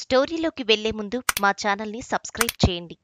స్టోరీలోకి వెళ్లే ముందు మా ఛానల్ని సబ్స్క్రైబ్ చేయండి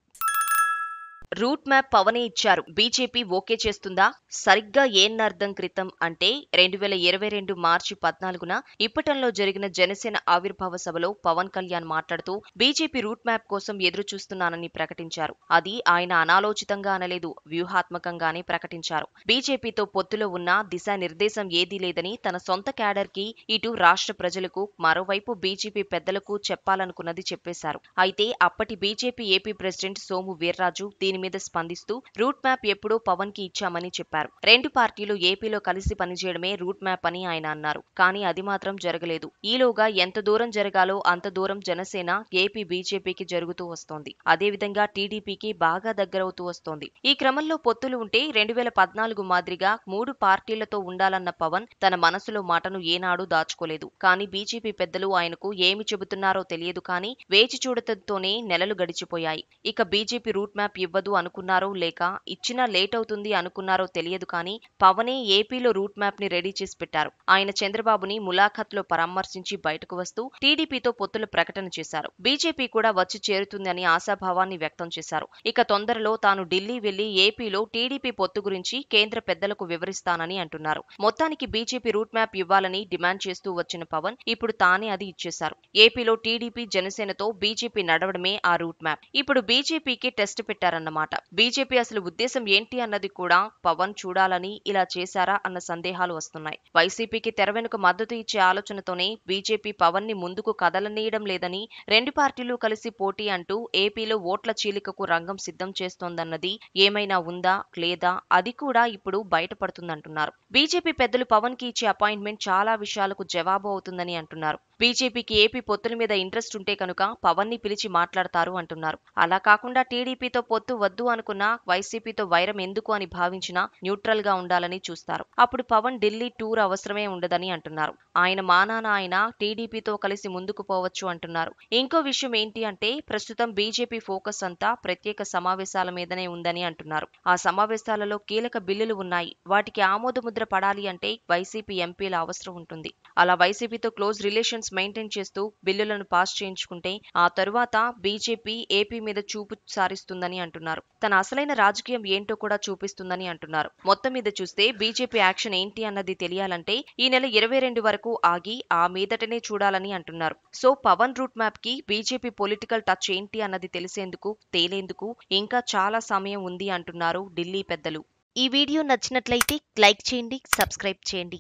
రూట్ మ్యాప్ పవనే ఇచ్చారు బీజేపీ ఓకే చేస్తుందా సరిగ్గా ఏన్నర్థం క్రితం అంటే రెండు వేల ఇరవై రెండు మార్చి పద్నాలుగున ఇప్పటంలో జరిగిన జనసేన ఆవిర్భావ సభలో పవన్ కళ్యాణ్ మాట్లాడుతూ బీజేపీ రూట్ మ్యాప్ కోసం ఎదురు చూస్తున్నానని ప్రకటించారు అది ఆయన అనాలోచితంగా అనలేదు వ్యూహాత్మకంగానే ప్రకటించారు బీజేపీతో పొత్తులో ఉన్న దిశానిర్దేశం ఏదీ లేదని తన సొంత క్యాడర్ కి ఇటు రాష్ట్ర ప్రజలకు మరోవైపు బీజేపీ పెద్దలకు చెప్పాలనుకున్నది చెప్పేశారు అయితే అప్పటి BJP AP president Somu Veerraju దీని మీద స్పందిస్తూ రూట్ మ్యాప్ ఎప్పుడో పవన్ కి ఇచ్చామని చెప్పారు రెండు పార్టీలు ఏపీలో కలిసి పనిచేయడమే రూట్ మ్యాప్ అని ఆయన అన్నారు కానీ అది మాత్రం జరగలేదు ఈలోగా ఎంత దూరం జరగాలో అంత దూరం జనసేన ఏపీ బీజేపీకి జరుగుతూ వస్తోంది అదేవిధంగా టీడీపీకి బాగా దగ్గరవుతూ వస్తోంది ఈ క్రమంలో పొత్తులు ఉంటే రెండు వేల పద్నాలుగు మాదిరిగా మూడు పార్టీలతో ఉండాలన్న పవన్ తన మనసులో మాటను ఏనాడు దాచుకోలేదు కానీ బీజేపీ పెద్దలు ఆయనకు ఏమి చెబుతున్నారో తెలియదు కానీ వేచి చూడటంతోనే నెలలు గడిచిపోయాయి ఇక బీజేపీ రూట్ మ్యాప్ ఇవ్వదు అనుకున్నారో లేక ఇచ్చినా లేట్ అవుతుంది అనుకున్నారో తెలియదు కానీ పవనే ఏపీలో రూట్ మ్యాప్ ని రెడీ చేసి పెట్టారు ఆయన చంద్రబాబుని ములాఖత్ లో పరామర్శించి బయటకు వస్తూ టీడీపీతో పొత్తుల ప్రకటన చేశారు బీజేపీ కూడా వచ్చి చేరుతుందని ఆశాభావాన్ని వ్యక్తం చేశారు ఇక తొందరలో తాను ఢిల్లీ వెళ్లి ఏపీలో టీడీపీ పొత్తు గురించి కేంద్ర పెద్దలకు వివరిస్తానని అంటున్నారు మొత్తానికి బీజేపీ రూట్ మ్యాప్ ఇవ్వాలని డిమాండ్ చేస్తూ వచ్చిన పవన్ ఇప్పుడు తానే అది ఇచ్చేశారు ఏపీలో టీడీపీ జనసేనతో బీజేపీ నడవడమే ఆ రూట్ మ్యాప్ ఇప్పుడు బీజేపీకి టెస్ట్ పెట్టారన్నమాట అన్నమాట బీజేపీ అసలు ఉద్దేశం ఏంటి అన్నది కూడా పవన్ చూడాలని ఇలా చేశారా అన్న సందేహాలు వస్తున్నాయి వైసీపీకి తెర వెనుక మద్దతు ఇచ్చే ఆలోచనతోనే బీజేపీ పవన్ ని ముందుకు కదలనీయడం లేదని రెండు పార్టీలు కలిసి పోటీ అంటూ ఏపీలో ఓట్ల చీలికకు రంగం సిద్ధం చేస్తోందన్నది ఏమైనా ఉందా లేదా అది కూడా ఇప్పుడు బయటపడుతుందంటున్నారు బీజేపీ పెద్దలు పవన్ కి ఇచ్చే అపాయింట్మెంట్ చాలా విషయాలకు జవాబు అవుతుందని అంటున్నారు బీజేపీకి ఏపీ పొత్తుల మీద ఇంట్రెస్ట్ ఉంటే కనుక పవన్ ని పిలిచి మాట్లాడతారు అంటున్నారు అలా కాకుండా టీడీపీతో పొత్తు వద్దు అనుకున్నా వైసీపీతో వైరం ఎందుకు అని భావించినా న్యూట్రల్ గా ఉండాలని చూస్తారు అప్పుడు పవన్ ఢిల్లీ టూర్ అవసరమే ఉండదని అంటున్నారు ఆయన మానాన ఆయన టీడీపీతో కలిసి ముందుకు పోవచ్చు అంటున్నారు ఇంకో విషయం ఏంటి అంటే ప్రస్తుతం బీజేపీ ఫోకస్ అంతా ప్రత్యేక సమావేశాల మీదనే ఉందని అంటున్నారు ఆ సమావేశాలలో కీలక బిల్లులు ఉన్నాయి వాటికి ఆమోదముద్ర పడాలి అంటే వైసీపీ ఎంపీల అవసరం ఉంటుంది అలా వైసీపీతో క్లోజ్ రిలేషన్స్ మెయింటైన్ చేస్తూ బిల్లులను పాస్ చేయించుకుంటే ఆ తరువాత బీజేపీ ఏపీ మీద చూపు సారిస్తుందని అంటున్నారు తన అసలైన రాజకీయం ఏంటో కూడా చూపిస్తుందని అంటున్నారు మొత్తం మీద చూస్తే బీజేపీ యాక్షన్ ఏంటి అన్నది తెలియాలంటే ఈ నెల ఇరవై రెండు వరకు ఆగి ఆ మీదటనే చూడాలని అంటున్నారు సో పవన్ రూట్ మ్యాప్ కి బీజేపీ పొలిటికల్ టచ్ ఏంటి అన్నది తెలిసేందుకు తేలేందుకు ఇంకా చాలా సమయం ఉంది అంటున్నారు ఢిల్లీ పెద్దలు ఈ వీడియో నచ్చినట్లయితే లైక్ చేయండి సబ్స్క్రైబ్ చేయండి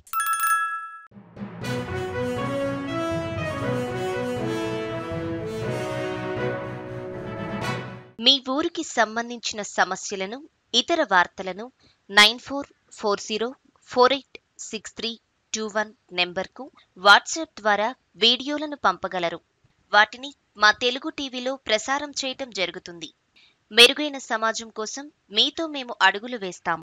మీ ఊరికి సంబంధించిన సమస్యలను ఇతర వార్తలను nine four four zero four eight six three two one నెంబర్కు వాట్సాప్ ద్వారా వీడియోలను పంపగలరు వాటిని మా తెలుగు టీవీలో ప్రసారం చేయటం జరుగుతుంది మెరుగైన సమాజం కోసం మీతో మేము అడుగులు వేస్తాం